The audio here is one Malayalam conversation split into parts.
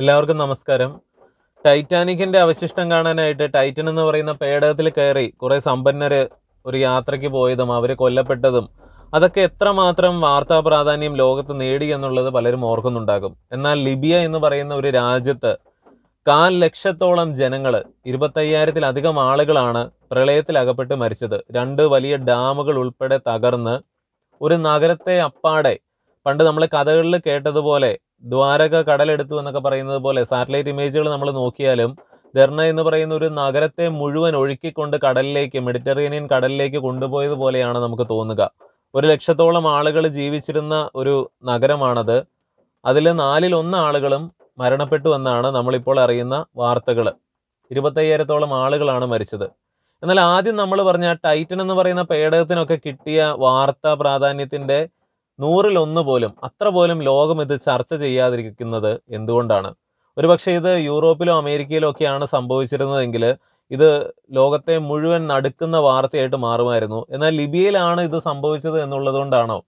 എല്ലാവർക്കും നമസ്കാരം ടൈറ്റാനിക്കിൻ്റെ അവശിഷ്ടം കാണാനായിട്ട് ടൈറ്റൻ എന്ന് പറയുന്ന പേടകത്തിൽ കയറി കുറേ സമ്പന്നർ ഒരു യാത്രയ്ക്ക് പോയതും അവർ കൊല്ലപ്പെട്ടതും അതൊക്കെ എത്രമാത്രം വാർത്താ പ്രാധാന്യം ലോകത്ത് നേടി എന്നുള്ളത് പലരും ഓർക്കുന്നുണ്ടാകും എന്നാൽ ലിബിയ എന്ന് പറയുന്ന ഒരു രാജ്യത്ത് കാൽ ലക്ഷത്തോളം ജനങ്ങൾ ഇരുപത്തയ്യായിരത്തിലധികം ആളുകളാണ് പ്രളയത്തിൽ അകപ്പെട്ട് മരിച്ചത് രണ്ട് വലിയ ഡാമുകൾ ഉൾപ്പെടെ തകർന്ന് ഒരു നഗരത്തെ അപ്പാടെ പണ്ട് നമ്മൾ കഥകളിൽ കേട്ടതുപോലെ ദ്വാരക കടലെടുത്തു എന്നൊക്കെ പറയുന്നത് പോലെ സാറ്റലൈറ്റ് ഇമേജുകൾ നമ്മൾ നോക്കിയാലും ധർണ എന്ന് പറയുന്ന ഒരു നഗരത്തെ മുഴുവൻ ഒഴുക്കിക്കൊണ്ട് കടലിലേക്ക് മെഡിറ്ററേനിയൻ കടലിലേക്ക് കൊണ്ടുപോയതുപോലെയാണ് നമുക്ക് തോന്നുക ഒരു ലക്ഷത്തോളം ആളുകൾ ജീവിച്ചിരുന്ന ഒരു നഗരമാണത് അതിൽ നാലിൽ ഒന്ന് ആളുകളും മരണപ്പെട്ടു എന്നാണ് നമ്മളിപ്പോൾ അറിയുന്ന വാർത്തകൾ ഇരുപത്തയ്യായിരത്തോളം ആളുകളാണ് മരിച്ചത് എന്നാൽ ആദ്യം നമ്മൾ പറഞ്ഞ ടൈറ്റൻ എന്ന് പറയുന്ന പേടകത്തിനൊക്കെ കിട്ടിയ വാർത്താ പ്രാധാന്യത്തിൻ്റെ നൂറിലൊന്ന് പോലും അത്ര പോലും ലോകം ഇത് ചർച്ച ചെയ്യാതിരിക്കുന്നത് എന്തുകൊണ്ടാണ് ഒരുപക്ഷെ ഇത് യൂറോപ്പിലോ അമേരിക്കയിലോ ഒക്കെയാണ് സംഭവിച്ചിരുന്നതെങ്കിൽ ഇത് ലോകത്തെ മുഴുവൻ നടുക്കുന്ന വാർത്തയായിട്ട് മാറുമായിരുന്നു എന്നാൽ ലിബിയയിലാണ് ഇത് സംഭവിച്ചത് എന്നുള്ളതുകൊണ്ടാണോ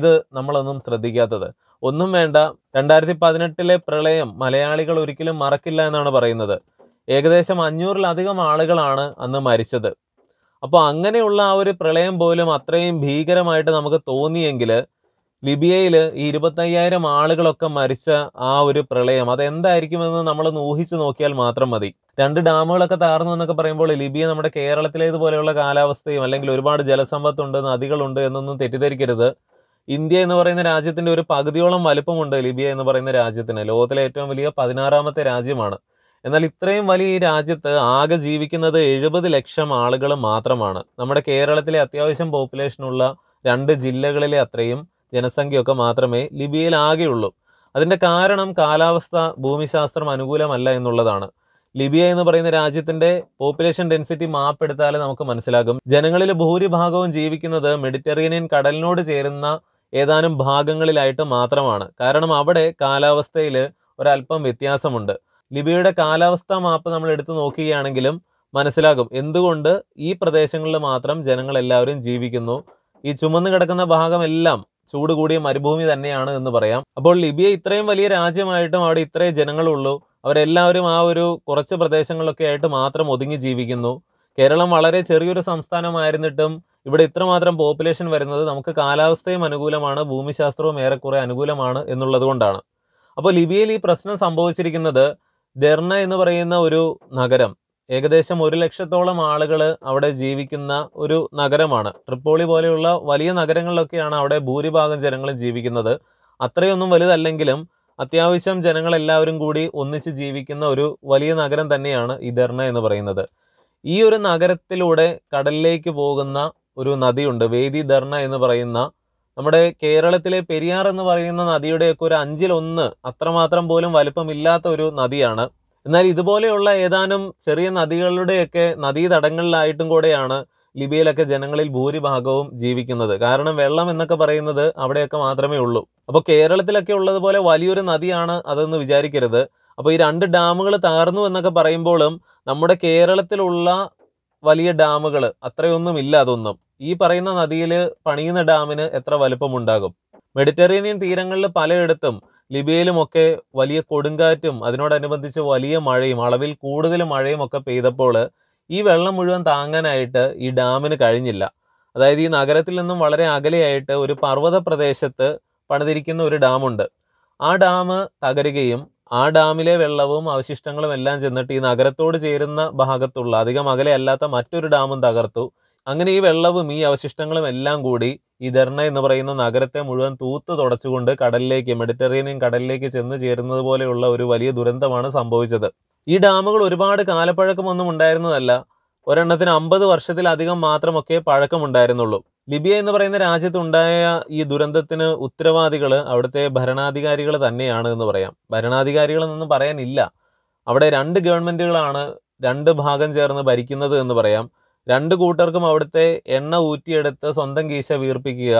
ഇത് നമ്മളൊന്നും ശ്രദ്ധിക്കാത്തത് ഒന്നും വേണ്ട രണ്ടായിരത്തി പതിനെട്ടിലെ പ്രളയം മലയാളികൾ ഒരിക്കലും മറക്കില്ല എന്നാണ് പറയുന്നത് ഏകദേശം അഞ്ഞൂറിലധികം ആളുകളാണ് അന്ന് മരിച്ചത് അപ്പോൾ അങ്ങനെയുള്ള ആ ഒരു പ്രളയം പോലും അത്രയും ഭീകരമായിട്ട് നമുക്ക് തോന്നിയെങ്കിൽ ലിബിയയിൽ ഈ ഇരുപത്തയ്യായിരം ആളുകളൊക്കെ മരിച്ച ആ ഒരു പ്രളയം അതെന്തായിരിക്കുമെന്ന് നമ്മൾ ഊഹിച്ചു നോക്കിയാൽ മാത്രം മതി രണ്ട് ഡാമുകളൊക്കെ താർന്നു എന്നൊക്കെ പറയുമ്പോൾ ലിബിയ നമ്മുടെ കേരളത്തിലേതുപോലെയുള്ള കാലാവസ്ഥയും അല്ലെങ്കിൽ ഒരുപാട് ജലസമ്പത്തുണ്ട് നദികളുണ്ട് എന്നൊന്നും തെറ്റിദ്ധരിക്കരുത് ഇന്ത്യ എന്ന് പറയുന്ന രാജ്യത്തിന്റെ ഒരു പകുതിയോളം വലുപ്പമുണ്ട് ലിബിയ എന്ന് പറയുന്ന രാജ്യത്തിന് ലോകത്തിലെ ഏറ്റവും വലിയ പതിനാറാമത്തെ രാജ്യമാണ് എന്നാൽ ഇത്രയും വലിയ ഈ രാജ്യത്ത് ആകെ ജീവിക്കുന്നത് എഴുപത് ലക്ഷം ആളുകൾ മാത്രമാണ് നമ്മുടെ കേരളത്തിലെ അത്യാവശ്യം പോപ്പുലേഷനുള്ള രണ്ട് ജില്ലകളിലെ അത്രയും ജനസംഖ്യയൊക്കെ മാത്രമേ ലിബിയയിൽ ആകെയുള്ളൂ അതിൻ്റെ കാരണം കാലാവസ്ഥ ഭൂമിശാസ്ത്രം അനുകൂലമല്ല എന്നുള്ളതാണ് ലിബിയ എന്ന് പറയുന്ന രാജ്യത്തിന്റെ പോപ്പുലേഷൻ ഡെൻസിറ്റി മാപ്പ് എടുത്താലേ നമുക്ക് മനസ്സിലാകും ജനങ്ങളിൽ ഭൂരിഭാഗവും ജീവിക്കുന്നത് മെഡിറ്ററേനിയൻ കടലിനോട് ചേരുന്ന ഏതാനും ഭാഗങ്ങളിലായിട്ട് മാത്രമാണ് കാരണം അവിടെ കാലാവസ്ഥയിൽ ഒരല്പം വ്യത്യാസമുണ്ട് ലിബിയയുടെ കാലാവസ്ഥ മാപ്പ് നമ്മൾ എടുത്തു നോക്കുകയാണെങ്കിലും മനസ്സിലാകും എന്തുകൊണ്ട് ഈ പ്രദേശങ്ങളിൽ മാത്രം ജനങ്ങൾ എല്ലാവരും ജീവിക്കുന്നു ഈ ചുമന്നു കിടക്കുന്ന ഭാഗമെല്ലാം ചൂട് കൂടിയ മരുഭൂമി തന്നെയാണ് എന്ന് പറയാം അപ്പോൾ ലിബിയ ഇത്രയും വലിയ രാജ്യമായിട്ടും അവിടെ ഇത്രയും ജനങ്ങളുള്ളൂ അവരെല്ലാവരും ആ ഒരു കുറച്ച് പ്രദേശങ്ങളിലൊക്കെ ആയിട്ട് മാത്രം ഒതുങ്ങി ജീവിക്കുന്നു കേരളം വളരെ ചെറിയൊരു സംസ്ഥാനമായിരുന്നിട്ടും ഇവിടെ ഇത്രമാത്രം പോപ്പുലേഷൻ വരുന്നത് നമുക്ക് കാലാവസ്ഥയും അനുകൂലമാണ് ഭൂമിശാസ്ത്രവും ഏറെക്കുറെ അനുകൂലമാണ് എന്നുള്ളത് കൊണ്ടാണ് അപ്പോൾ ലിബിയയിൽ ഈ പ്രശ്നം സംഭവിച്ചിരിക്കുന്നത് ദെർണ എന്ന് പറയുന്ന ഒരു നഗരം ഏകദേശം ഒരു ലക്ഷത്തോളം ആളുകൾ അവിടെ ജീവിക്കുന്ന ഒരു നഗരമാണ് ട്രിപ്പോളി പോലെയുള്ള വലിയ നഗരങ്ങളിലൊക്കെയാണ് അവിടെ ഭൂരിഭാഗം ജനങ്ങളും ജീവിക്കുന്നത് അത്രയൊന്നും വലുതല്ലെങ്കിലും അത്യാവശ്യം ജനങ്ങളെല്ലാവരും കൂടി ഒന്നിച്ച് ജീവിക്കുന്ന ഒരു വലിയ നഗരം തന്നെയാണ് ഇതർണ എന്ന് പറയുന്നത് ഈ ഒരു നഗരത്തിലൂടെ കടലിലേക്ക് പോകുന്ന ഒരു നദിയുണ്ട് വേദി ധർണ എന്ന് പറയുന്ന നമ്മുടെ കേരളത്തിലെ പെരിയാർ എന്ന് പറയുന്ന നദിയുടെയൊക്കെ ഒരു അഞ്ചിലൊന്ന് അത്രമാത്രം പോലും വലുപ്പമില്ലാത്ത ഒരു നദിയാണ് എന്നാൽ ഇതുപോലെയുള്ള ഏതാനും ചെറിയ നദികളുടെയൊക്കെ നദീതടങ്ങളിലായിട്ടും കൂടെയാണ് ലിബിയയിലൊക്കെ ജനങ്ങളിൽ ഭൂരിഭാഗവും ജീവിക്കുന്നത് കാരണം വെള്ളം എന്നൊക്കെ പറയുന്നത് അവിടെയൊക്കെ മാത്രമേ ഉള്ളൂ അപ്പോൾ കേരളത്തിലൊക്കെ ഉള്ളതുപോലെ വലിയൊരു നദിയാണ് അതെന്ന് വിചാരിക്കരുത് അപ്പോൾ ഈ രണ്ട് ഡാമുകൾ തകർന്നു എന്നൊക്കെ പറയുമ്പോഴും നമ്മുടെ കേരളത്തിലുള്ള വലിയ ഡാമുകൾ അത്രയൊന്നും ഇല്ല അതൊന്നും ഈ പറയുന്ന നദിയിൽ പണിയുന്ന ഡാമിന് എത്ര വലുപ്പമുണ്ടാകും മെഡിറ്ററേനിയൻ തീരങ്ങളിൽ പലയിടത്തും ലിബിയയിലുമൊക്കെ വലിയ കൊടുങ്കാറ്റും അതിനോടനുബന്ധിച്ച് വലിയ മഴയും അളവിൽ കൂടുതൽ മഴയും ഒക്കെ പെയ്തപ്പോൾ ഈ വെള്ളം മുഴുവൻ താങ്ങാനായിട്ട് ഈ ഡാമിന് കഴിഞ്ഞില്ല അതായത് ഈ നഗരത്തിൽ നിന്നും വളരെ അകലെയായിട്ട് ഒരു പർവ്വത പ്രദേശത്ത് പണിതിരിക്കുന്ന ഒരു ഡാമുണ്ട് ആ ഡാം തകരുകയും ആ ഡാമിലെ വെള്ളവും അവശിഷ്ടങ്ങളും എല്ലാം ചെന്നിട്ട് ഈ നഗരത്തോട് ചേരുന്ന ഭാഗത്തുള്ള അധികം അകലെയല്ലാത്ത അല്ലാത്ത മറ്റൊരു ഡാമും തകർത്തു അങ്ങനെ ഈ വെള്ളവും ഈ അവശിഷ്ടങ്ങളും എല്ലാം കൂടി ഈ ദർണ എന്ന് പറയുന്ന നഗരത്തെ മുഴുവൻ തൂത്ത് തുടച്ചുകൊണ്ട് കടലിലേക്ക് മെഡിറ്ററേനിയൻ കടലിലേക്ക് ചെന്ന് ചേരുന്നത് പോലെയുള്ള ഒരു വലിയ ദുരന്തമാണ് സംഭവിച്ചത് ഈ ഡാമുകൾ ഒരുപാട് കാലപ്പഴക്കമൊന്നും ഉണ്ടായിരുന്നതല്ല ഒരെണ്ണത്തിന് അമ്പത് വർഷത്തിലധികം മാത്രമൊക്കെ പഴക്കമുണ്ടായിരുന്നുള്ളൂ ലിബിയ എന്ന് പറയുന്ന രാജ്യത്തുണ്ടായ ഈ ദുരന്തത്തിന് ഉത്തരവാദികൾ അവിടുത്തെ ഭരണാധികാരികൾ തന്നെയാണ് എന്ന് പറയാം ഭരണാധികാരികളെന്നൊന്നും പറയാനില്ല അവിടെ രണ്ട് ഗവൺമെൻറ്റുകളാണ് രണ്ട് ഭാഗം ചേർന്ന് ഭരിക്കുന്നത് എന്ന് പറയാം രണ്ട് കൂട്ടർക്കും അവിടുത്തെ എണ്ണ ഊറ്റിയെടുത്ത് സ്വന്തം കീശ വീർപ്പിക്കുക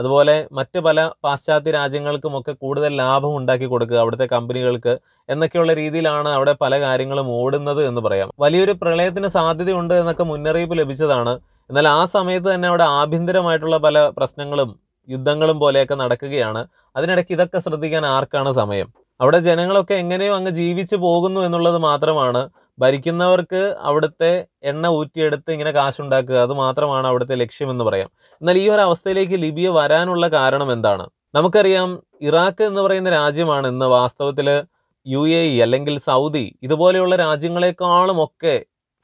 അതുപോലെ മറ്റ് പല പാശ്ചാത്യ രാജ്യങ്ങൾക്കുമൊക്കെ കൂടുതൽ ലാഭം ഉണ്ടാക്കി കൊടുക്കുക അവിടുത്തെ കമ്പനികൾക്ക് എന്നൊക്കെയുള്ള രീതിയിലാണ് അവിടെ പല കാര്യങ്ങളും ഓടുന്നത് എന്ന് പറയാം വലിയൊരു പ്രളയത്തിന് സാധ്യതയുണ്ട് എന്നൊക്കെ മുന്നറിയിപ്പ് ലഭിച്ചതാണ് എന്നാൽ ആ സമയത്ത് തന്നെ അവിടെ ആഭ്യന്തരമായിട്ടുള്ള പല പ്രശ്നങ്ങളും യുദ്ധങ്ങളും പോലെയൊക്കെ നടക്കുകയാണ് അതിനിടയ്ക്ക് ഇതൊക്കെ ശ്രദ്ധിക്കാൻ ആർക്കാണ് സമയം അവിടെ ജനങ്ങളൊക്കെ എങ്ങനെയോ അങ്ങ് ജീവിച്ചു പോകുന്നു എന്നുള്ളത് മാത്രമാണ് ഭരിക്കുന്നവർക്ക് അവിടുത്തെ എണ്ണ ഊറ്റിയെടുത്ത് ഇങ്ങനെ കാശുണ്ടാക്കുക അത് മാത്രമാണ് അവിടുത്തെ ലക്ഷ്യമെന്ന് പറയാം എന്നാൽ ഈ ഒരു അവസ്ഥയിലേക്ക് ലിബിയ വരാനുള്ള കാരണം എന്താണ് നമുക്കറിയാം ഇറാഖ് എന്ന് പറയുന്ന രാജ്യമാണ് ഇന്ന് വാസ്തവത്തിൽ യു എ ഇ അല്ലെങ്കിൽ സൗദി ഇതുപോലെയുള്ള രാജ്യങ്ങളെക്കാളും ഒക്കെ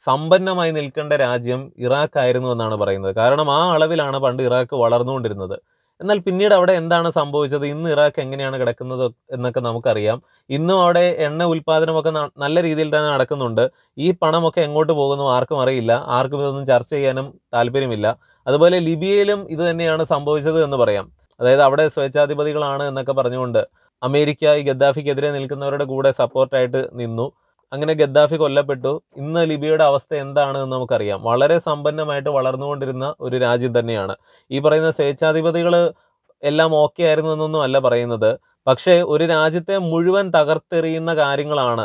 സമ്പന്നമായി നിൽക്കേണ്ട രാജ്യം ഇറാഖ് ആയിരുന്നു എന്നാണ് പറയുന്നത് കാരണം ആ അളവിലാണ് പണ്ട് ഇറാഖ് വളർന്നുകൊണ്ടിരുന്നത് എന്നാൽ പിന്നീട് അവിടെ എന്താണ് സംഭവിച്ചത് ഇന്ന് ഇറാഖ് എങ്ങനെയാണ് കിടക്കുന്നത് എന്നൊക്കെ നമുക്കറിയാം ഇന്നും അവിടെ എണ്ണ ഉൽപ്പാദനമൊക്കെ നല്ല രീതിയിൽ തന്നെ നടക്കുന്നുണ്ട് ഈ പണമൊക്കെ എങ്ങോട്ട് പോകുന്നു ആർക്കും അറിയില്ല ആർക്കും ഇതൊന്നും ചർച്ച ചെയ്യാനും താല്പര്യമില്ല അതുപോലെ ലിബിയയിലും ഇത് തന്നെയാണ് സംഭവിച്ചത് എന്ന് പറയാം അതായത് അവിടെ സ്വേച്ഛാധിപതികളാണ് എന്നൊക്കെ പറഞ്ഞുകൊണ്ട് അമേരിക്ക ഈ ഗദ്ദാഫിക്കെതിരെ നിൽക്കുന്നവരുടെ കൂടെ സപ്പോർട്ടായിട്ട് നിന്നു അങ്ങനെ ഗദ്ദാഫി കൊല്ലപ്പെട്ടു ഇന്ന് ലിബിയയുടെ അവസ്ഥ എന്താണ് എന്ന് നമുക്കറിയാം വളരെ സമ്പന്നമായിട്ട് വളർന്നുകൊണ്ടിരുന്ന ഒരു രാജ്യം തന്നെയാണ് ഈ പറയുന്ന സ്വേച്ഛാധിപതികൾ എല്ലാം ഓക്കെ ആയിരുന്നു എന്നൊന്നും അല്ല പറയുന്നത് പക്ഷേ ഒരു രാജ്യത്തെ മുഴുവൻ തകർത്തെറിയുന്ന കാര്യങ്ങളാണ്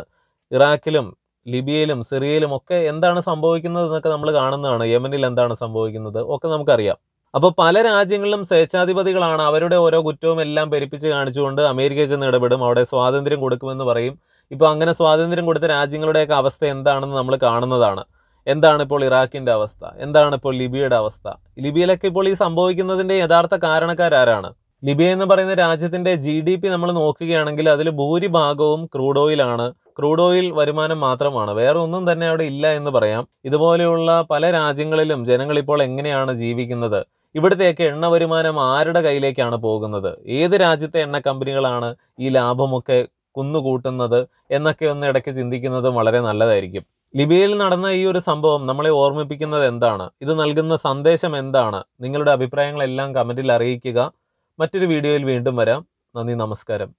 ഇറാഖിലും ലിബിയയിലും സിറിയയിലും ഒക്കെ എന്താണ് സംഭവിക്കുന്നത് എന്നൊക്കെ നമ്മൾ കാണുന്നതാണ് യമനിൽ എന്താണ് സംഭവിക്കുന്നത് ഒക്കെ നമുക്കറിയാം അപ്പോൾ പല രാജ്യങ്ങളിലും സ്വേച്ഛാധിപതികളാണ് അവരുടെ ഓരോ കുറ്റവും എല്ലാം പെരുപ്പിച്ച് കാണിച്ചുകൊണ്ട് അമേരിക്കയിൽ ചെന്ന് ഇടപെടും അവിടെ സ്വാതന്ത്ര്യം കൊടുക്കുമെന്ന് പറയും ഇപ്പോൾ അങ്ങനെ സ്വാതന്ത്ര്യം കൊടുത്ത രാജ്യങ്ങളുടെയൊക്കെ അവസ്ഥ എന്താണെന്ന് നമ്മൾ കാണുന്നതാണ് എന്താണ് ഇപ്പോൾ ഇറാഖിൻ്റെ അവസ്ഥ എന്താണ് ഇപ്പോൾ ലിബിയയുടെ അവസ്ഥ ലിബിയയിലൊക്കെ ഇപ്പോൾ ഈ സംഭവിക്കുന്നതിൻ്റെ യഥാർത്ഥ കാരണക്കാരാരാണ് ലിബിയ എന്ന് പറയുന്ന രാജ്യത്തിൻ്റെ ജി ഡി പി നമ്മൾ നോക്കുകയാണെങ്കിൽ അതിൽ ഭൂരിഭാഗവും ക്രൂഡ് ഓയിലാണ് ക്രൂഡ് ഓയിൽ വരുമാനം മാത്രമാണ് വേറെ ഒന്നും തന്നെ അവിടെ ഇല്ല എന്ന് പറയാം ഇതുപോലെയുള്ള പല രാജ്യങ്ങളിലും ജനങ്ങൾ ഇപ്പോൾ എങ്ങനെയാണ് ജീവിക്കുന്നത് ഇവിടുത്തെയൊക്കെ എണ്ണ വരുമാനം ആരുടെ കയ്യിലേക്കാണ് പോകുന്നത് ഏത് രാജ്യത്തെ എണ്ണ കമ്പനികളാണ് ഈ ലാഭമൊക്കെ കുന്നുകൂട്ടുന്നത് എന്നൊക്കെ ഒന്ന് ഇടയ്ക്ക് ചിന്തിക്കുന്നത് വളരെ നല്ലതായിരിക്കും ലിബിയയിൽ നടന്ന ഈ ഒരു സംഭവം നമ്മളെ ഓർമ്മിപ്പിക്കുന്നത് എന്താണ് ഇത് നൽകുന്ന സന്ദേശം എന്താണ് നിങ്ങളുടെ അഭിപ്രായങ്ങളെല്ലാം കമൻറ്റിൽ അറിയിക്കുക മറ്റൊരു വീഡിയോയിൽ വീണ്ടും വരാം നന്ദി നമസ്കാരം